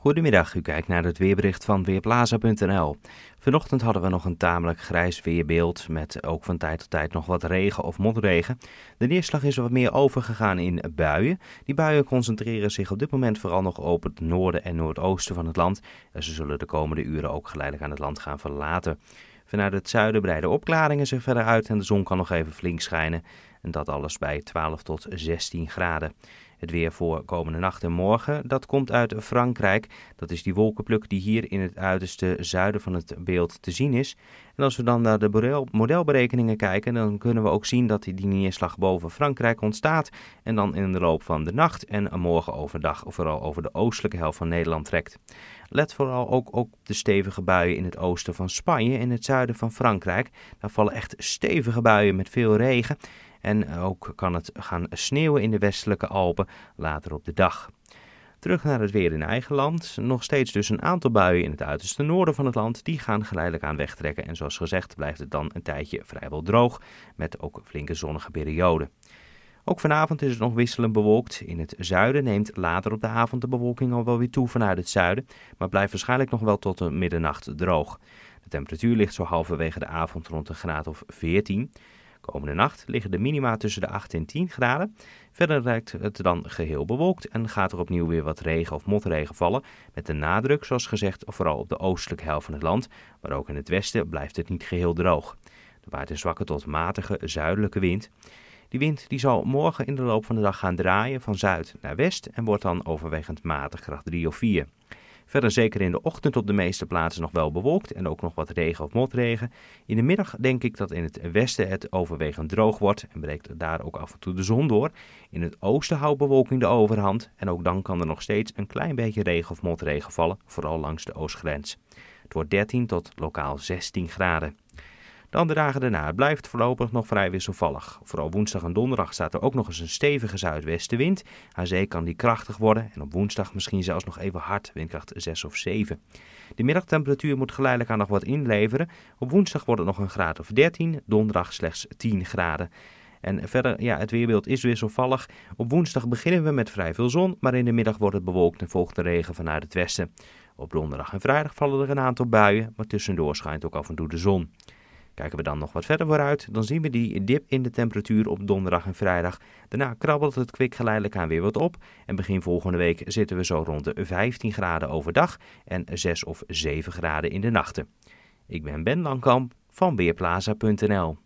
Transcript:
Goedemiddag, u kijkt naar het weerbericht van Weerplaza.nl. Vanochtend hadden we nog een tamelijk grijs weerbeeld met ook van tijd tot tijd nog wat regen of motregen. De neerslag is wat meer overgegaan in buien. Die buien concentreren zich op dit moment vooral nog op het noorden en noordoosten van het land. En ze zullen de komende uren ook geleidelijk aan het land gaan verlaten. Vanuit het zuiden breiden opklaringen zich verder uit en de zon kan nog even flink schijnen. En dat alles bij 12 tot 16 graden. Het weer voor komende nacht en morgen, dat komt uit Frankrijk. Dat is die wolkenpluk die hier in het uiterste zuiden van het beeld te zien is. En als we dan naar de modelberekeningen kijken, dan kunnen we ook zien dat die neerslag boven Frankrijk ontstaat. En dan in de loop van de nacht en morgen overdag vooral over de oostelijke helft van Nederland trekt. Let vooral ook op de stevige buien in het oosten van Spanje en het zuiden van Frankrijk. Daar vallen echt stevige buien met veel regen. En ook kan het gaan sneeuwen in de westelijke Alpen later op de dag. Terug naar het weer in eigen land. Nog steeds dus een aantal buien in het uiterste noorden van het land. Die gaan geleidelijk aan wegtrekken. En zoals gezegd blijft het dan een tijdje vrijwel droog. Met ook flinke zonnige perioden. Ook vanavond is het nog wisselend bewolkt. In het zuiden neemt later op de avond de bewolking al wel weer toe vanuit het zuiden. Maar blijft waarschijnlijk nog wel tot de middernacht droog. De temperatuur ligt zo halverwege de avond rond een graad of 14. Komende nacht liggen de minima tussen de 8 en 10 graden. Verder lijkt het dan geheel bewolkt en gaat er opnieuw weer wat regen of motregen vallen. Met de nadruk, zoals gezegd, vooral op de oostelijke helft van het land. Maar ook in het westen blijft het niet geheel droog. Er waait een zwakke tot matige zuidelijke wind. Die wind die zal morgen in de loop van de dag gaan draaien van zuid naar west en wordt dan overwegend matig kracht 3 of 4. Verder zeker in de ochtend op de meeste plaatsen nog wel bewolkt en ook nog wat regen of motregen. In de middag denk ik dat in het westen het overwegend droog wordt en breekt daar ook af en toe de zon door. In het oosten houdt bewolking de overhand en ook dan kan er nog steeds een klein beetje regen of motregen vallen, vooral langs de oostgrens. Het wordt 13 tot lokaal 16 graden. Dan de dagen daarna. Het blijft voorlopig nog vrij wisselvallig. Vooral woensdag en donderdag staat er ook nog eens een stevige zuidwestenwind. Aan zee kan die krachtig worden en op woensdag misschien zelfs nog even hard, windkracht 6 of 7. De middagtemperatuur moet geleidelijk aan nog wat inleveren. Op woensdag wordt het nog een graad of 13, donderdag slechts 10 graden. En verder, ja, het weerbeeld is wisselvallig. Op woensdag beginnen we met vrij veel zon, maar in de middag wordt het bewolkt en volgt de regen vanuit het westen. Op donderdag en vrijdag vallen er een aantal buien, maar tussendoor schijnt ook af en toe de zon. Kijken we dan nog wat verder vooruit, dan zien we die dip in de temperatuur op donderdag en vrijdag. Daarna krabbelt het kwik geleidelijk aan weer wat op. En begin volgende week zitten we zo rond de 15 graden overdag en 6 of 7 graden in de nachten. Ik ben Ben Langkamp van Weerplaza.nl.